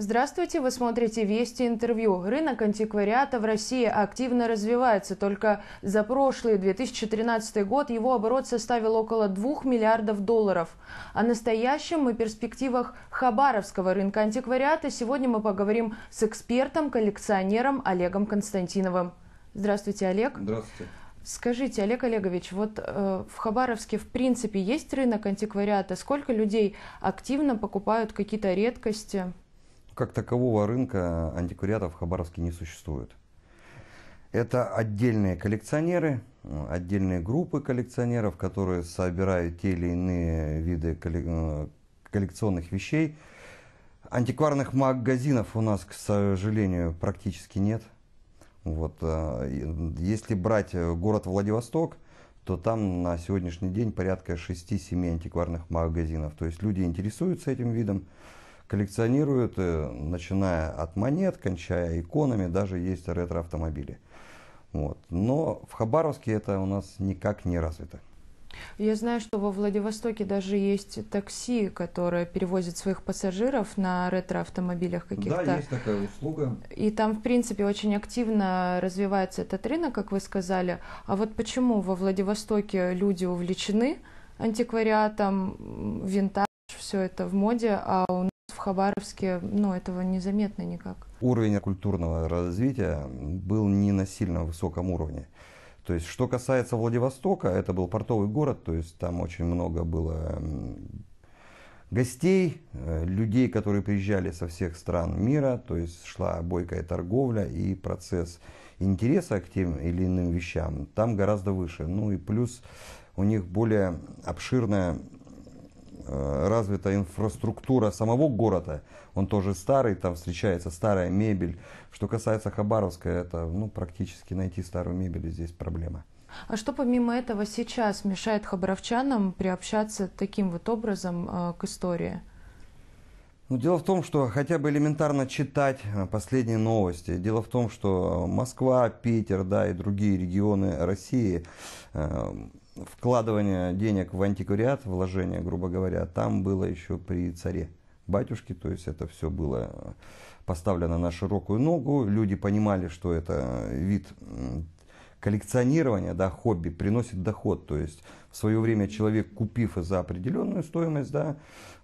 Здравствуйте, вы смотрите «Вести интервью». Рынок антиквариата в России активно развивается. Только за прошлый 2013 год его оборот составил около 2 миллиардов долларов. О настоящем и перспективах хабаровского рынка антиквариата сегодня мы поговорим с экспертом, коллекционером Олегом Константиновым. Здравствуйте, Олег. Здравствуйте. Скажите, Олег Олегович, вот э, в Хабаровске в принципе есть рынок антиквариата? Сколько людей активно покупают какие-то редкости? как такового рынка антиквариатов в Хабаровске не существует. Это отдельные коллекционеры, отдельные группы коллекционеров, которые собирают те или иные виды э, коллекционных вещей. Антикварных магазинов у нас, к сожалению, практически нет. Вот. Э, если брать э, город Владивосток, то там на сегодняшний день порядка 6-7 антикварных магазинов. То есть люди интересуются этим видом, коллекционируют, э, начиная от монет, кончая иконами, даже есть ретро-автомобили. Вот. Но в Хабаровске это у нас никак не развито. Я знаю, что во Владивостоке даже есть такси, которое перевозит своих пассажиров на ретро-автомобилях каких-то. Да, есть такая услуга. И там, в принципе, очень активно развивается этот рынок, как вы сказали. А вот почему во Владивостоке люди увлечены антиквариатом, винтаж, все это в моде, а у Хабаровске ну, этого незаметно никак. Уровень культурного развития был не на сильно высоком уровне. То есть, что касается Владивостока, это был портовый город, то есть там очень много было гостей, э, людей, которые приезжали со всех стран мира, то есть шла бойкая торговля и процесс интереса к тем или иным вещам там гораздо выше. Ну и плюс у них более обширная Э, развита инфраструктура самого города, он тоже старый, там встречается старая мебель. Что касается Хабаровска, это ну, практически найти старую мебель здесь проблема. А что помимо этого сейчас мешает хабаровчанам приобщаться таким вот образом э, к истории? Ну, дело в том, что хотя бы элементарно читать э, последние новости. Дело в том, что Москва, Питер, да, и другие регионы России вкладывание денег в антиквариат, вложение, грубо говоря, там было еще при царе батюшке, то есть это все было поставлено на широкую ногу, люди понимали, что это вид коллекционирования, да, хобби приносит доход, то есть в свое время человек, купив за определенную стоимость, да,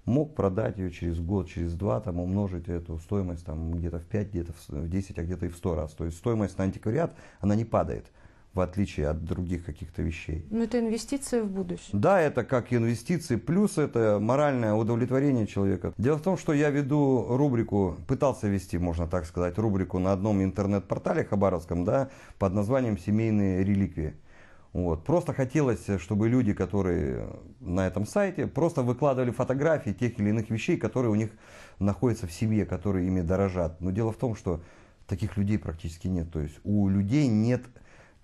мог продать ее через год, через два, там, умножить эту стоимость там, где-то в 5, где-то в 10, а где-то и в 100 раз. То есть стоимость на антиквариат, она не падает в отличие от других каких-то вещей. Но ну, это инвестиция в будущее. Да, это как инвестиции, плюс это моральное удовлетворение человека. Дело в том, что я веду рубрику, пытался вести, можно так сказать, рубрику на одном интернет-портале хабаровском, да, под названием «Семейные реликвии». Вот. Просто хотелось, чтобы люди, которые на этом сайте, просто выкладывали фотографии тех или иных вещей, которые у них находятся в семье, которые ими дорожат. Но дело в том, что таких людей практически нет. То есть у людей нет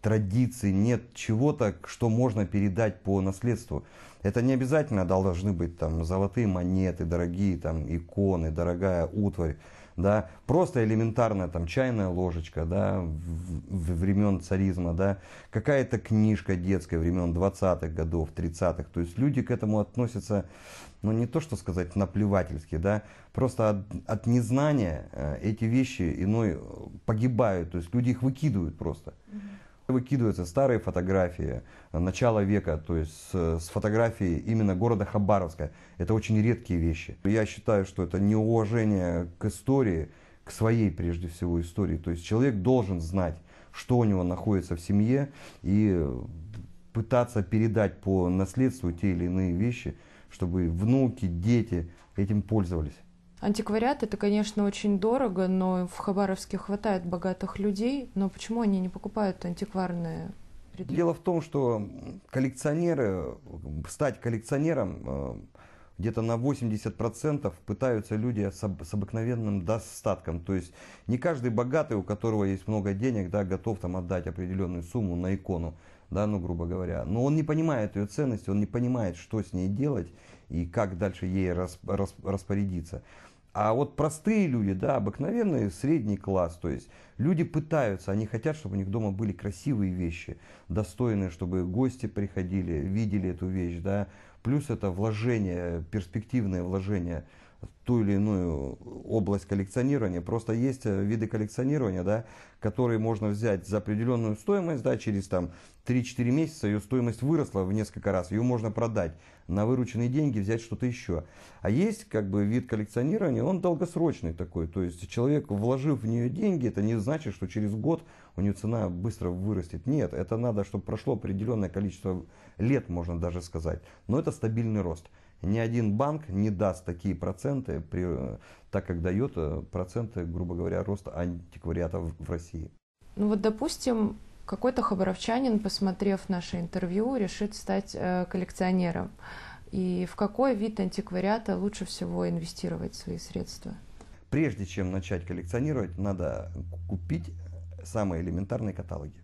традиций, нет чего-то, что можно передать по наследству. Это не обязательно должны быть там золотые монеты, дорогие там иконы, дорогая утварь, да, просто элементарная там чайная ложечка, да, в, времен царизма, да, какая-то книжка детская времен 20-х годов, 30-х, то есть люди к этому относятся, ну не то что сказать наплевательски, да, просто от, от незнания э, эти вещи иной э, погибают, то есть люди их выкидывают просто. Mm-hmm. Выкидываются старые фотографии э, начала века, то есть с, э, с фотографии именно города Хабаровска. Это очень редкие вещи. Я считаю, что это неуважение к истории, к своей прежде всего истории. То есть человек должен знать, что у него находится в семье и пытаться передать по наследству те или иные вещи, чтобы внуки, дети этим пользовались. Антиквариат это, конечно, очень дорого, но в Хабаровске хватает богатых людей. Но почему они не покупают антикварные предметы? Дело в том, что коллекционеры, стать коллекционером э, где-то на 80% пытаются люди с, обыкновенным достатком. То есть не каждый богатый, у которого есть много денег, да, готов там отдать определенную сумму на икону, да, ну, грубо говоря. Но он не понимает ее ценности, он не понимает, что с ней делать и как дальше ей рас, рас, распорядиться. А вот простые люди, да, обыкновенные, средний класс, то есть люди пытаются, они хотят, чтобы у них дома были красивые вещи, достойные, чтобы гости приходили, видели эту вещь, да, плюс это вложение, перспективное вложение ту или иную область коллекционирования. Просто есть э, виды коллекционирования, да, которые можно взять за определенную стоимость, да, через там 3-4 месяца ее стоимость выросла в несколько раз, ее можно продать, на вырученные деньги взять что-то еще. А есть как бы вид коллекционирования, он долгосрочный такой, то есть человек, вложив в нее деньги, это не значит, что через год у нее цена быстро вырастет. Нет, это надо, чтобы прошло определенное количество лет, можно даже сказать, но это стабильный рост. Ни один банк не даст такие проценты, при, э, так как дает э, проценты, грубо говоря, роста антиквариата в, в России. Ну вот, допустим, какой-то хабаровчанин, посмотрев наше интервью, решит стать э, коллекционером. И в какой вид антиквариата лучше всего инвестировать свои средства? Прежде чем начать коллекционировать, надо купить самые элементарные каталоги.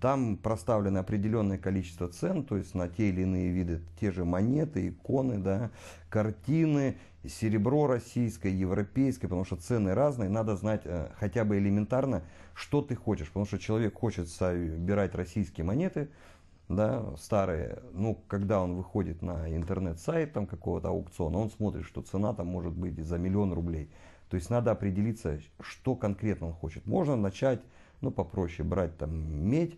Там проставлено определенное количество цен, то есть на те или иные виды, те же монеты, иконы, да, картины, серебро российское, европейское, потому что цены разные. Надо знать э, хотя бы элементарно, что ты хочешь, потому что человек хочет собирать российские монеты, да, старые, ну, когда он выходит на интернет-сайт там какого-то аукциона, он смотрит, что цена там может быть за миллион рублей. То есть надо определиться, что конкретно он хочет. Можно начать, ну, попроще брать там медь,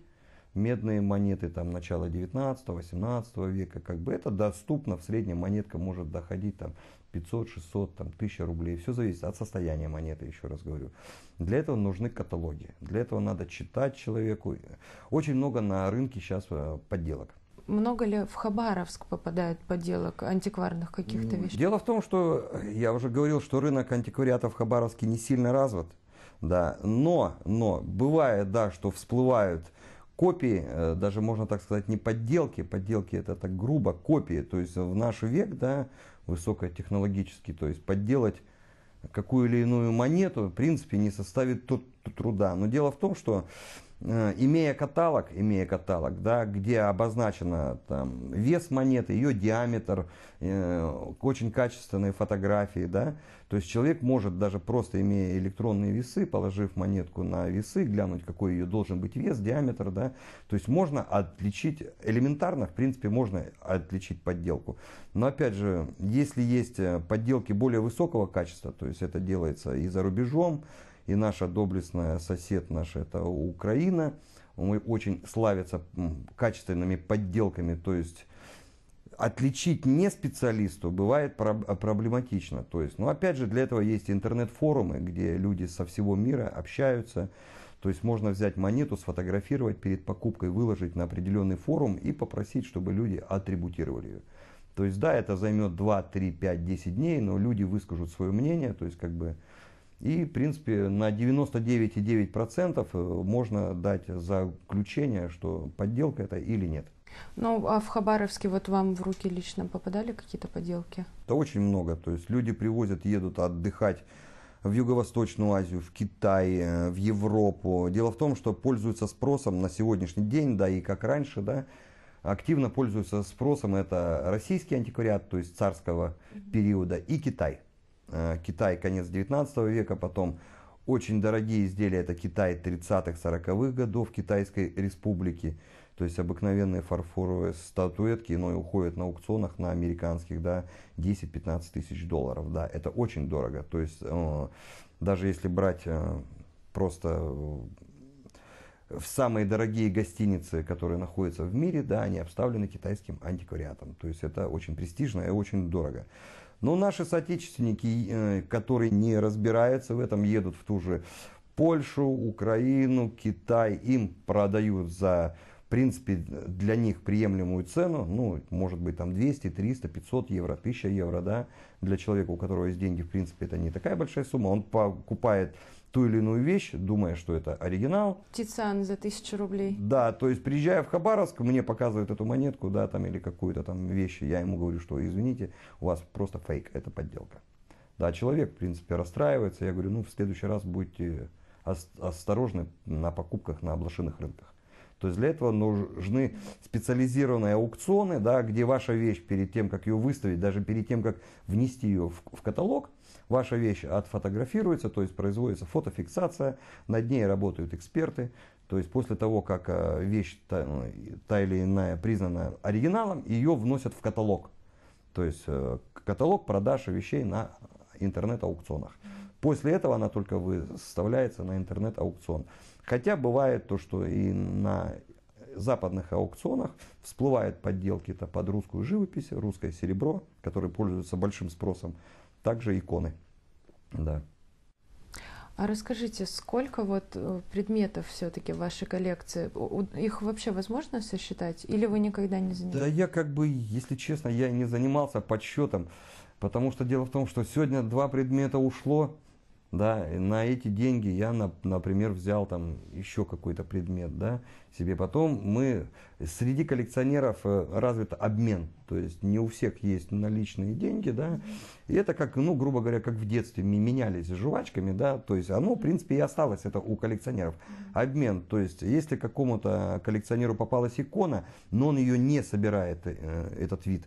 медные монеты там начала 19-18 века, как бы это доступно, в среднем монетка может доходить там 500, 600, там 1000 рублей, все зависит от состояния монеты, еще раз говорю. Для этого нужны каталоги, для этого надо читать человеку. Очень много на рынке сейчас э, подделок. Много ли в Хабаровск попадает подделок антикварных каких-то ну, вещей? Дело в том, что э, я уже говорил, что рынок антиквариатов в Хабаровске не сильно развит. Да, но, но бывает, да, что всплывают копии, э, даже можно так сказать, не подделки, подделки это так грубо, копии, то есть в наш век, да, высокотехнологический, то есть подделать какую или иную монету, в принципе, не составит труда. Но дело в том, что Э, имея каталог, имея каталог, да, где обозначено там, вес монеты, ее диаметр, э, очень качественные фотографии, да, то есть человек может даже просто имея электронные весы, положив монетку на весы, глянуть, какой ее должен быть вес, диаметр, да, то есть можно отличить, элементарно, в принципе, можно отличить подделку. Но опять же, если есть э, подделки более высокого качества, то есть это делается и за рубежом, и наша доблестная сосед наша, это Украина, мы очень славятся качественными подделками, то есть отличить не специалисту бывает проблематично. То есть, ну, опять же, для этого есть интернет-форумы, где люди со всего мира общаются. То есть можно взять монету, сфотографировать перед покупкой, выложить на определенный форум и попросить, чтобы люди атрибутировали ее. То есть, да, это займет 2, 3, 5, 10 дней, но люди выскажут свое мнение, то есть, как бы, и, в принципе, на 99,9% э, можно дать заключение, что подделка это или нет. Ну, а в Хабаровске вот вам в руки лично попадали какие-то подделки? Да очень много. То есть люди привозят, едут отдыхать в Юго-Восточную Азию, в Китай, э, в Европу. Дело в том, что пользуются спросом на сегодняшний день, да и как раньше, да, активно пользуются спросом это российский антиквариат, то есть царского периода, и Китай. Э, Китай конец 19 века, потом очень дорогие изделия, это Китай 30-40-х годов Китайской республики, то есть обыкновенные фарфоровые статуэтки, но и уходят на аукционах на американских, да, 10-15 тысяч долларов, да, это очень дорого, то есть э, даже если брать э, просто в самые дорогие гостиницы, которые находятся в мире, да, они обставлены китайским антиквариатом. То есть это очень престижно и очень дорого. Но наши соотечественники, э, которые не разбираются в этом, едут в ту же Польшу, Украину, Китай, им продают за в принципе, для них приемлемую цену, ну, может быть, там 200, 300, 500 евро, 1000 евро, да, для человека, у которого есть деньги, в принципе, это не такая большая сумма, он покупает ту или иную вещь, думая, что это оригинал. Тицан за тысячу рублей. Да, то есть приезжая в Хабаровск, мне показывают эту монетку, да, там или какую-то там вещь, я ему говорю, что извините, у вас просто фейк, это подделка. Да, человек, в принципе, расстраивается, я говорю, ну, в следующий раз будьте осторожны на покупках на облашиных рынках. То есть для этого нужны специализированные аукционы, да, где ваша вещь перед тем, как ее выставить, даже перед тем, как внести ее в, в каталог, ваша вещь отфотографируется, то есть производится фотофиксация, над ней работают эксперты. То есть после того, как э, вещь та, ну, та или иная признана оригиналом, ее вносят в каталог. То есть э, каталог продаж вещей на интернет-аукционах. После этого она только выставляется на интернет-аукцион. Хотя бывает то, что и на западных аукционах всплывают подделки-то под русскую живопись, русское серебро, которые пользуются большим спросом, также иконы. Да. А расскажите, сколько вот э, предметов все-таки в вашей коллекции? Их вообще возможно сосчитать? Или вы никогда не занимались? Да я как бы, если честно, я не занимался подсчетом, потому что дело в том, что сегодня два предмета ушло, да, на эти деньги я, например, взял там еще какой-то предмет, да, себе. Потом мы, э, среди коллекционеров э, развит обмен, то есть не у всех есть наличные деньги, да, и это как, ну, грубо говоря, как в детстве, мы менялись жвачками, да, то есть оно, в принципе, и осталось это у коллекционеров. Обмен, то есть если какому-то коллекционеру попалась икона, но он ее не собирает, э, этот вид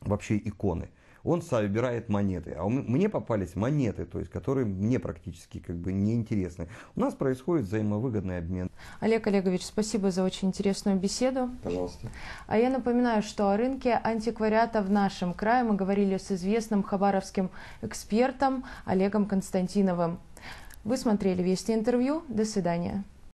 вообще иконы, он собирает монеты. А мне попались монеты, то есть, которые мне практически как бы неинтересны. У нас происходит взаимовыгодный обмен. Олег Олегович, спасибо за очень интересную беседу. Пожалуйста. А я напоминаю, что о рынке антиквариата в нашем крае мы говорили с известным хабаровским экспертом Олегом Константиновым. Вы смотрели Вести интервью. До свидания.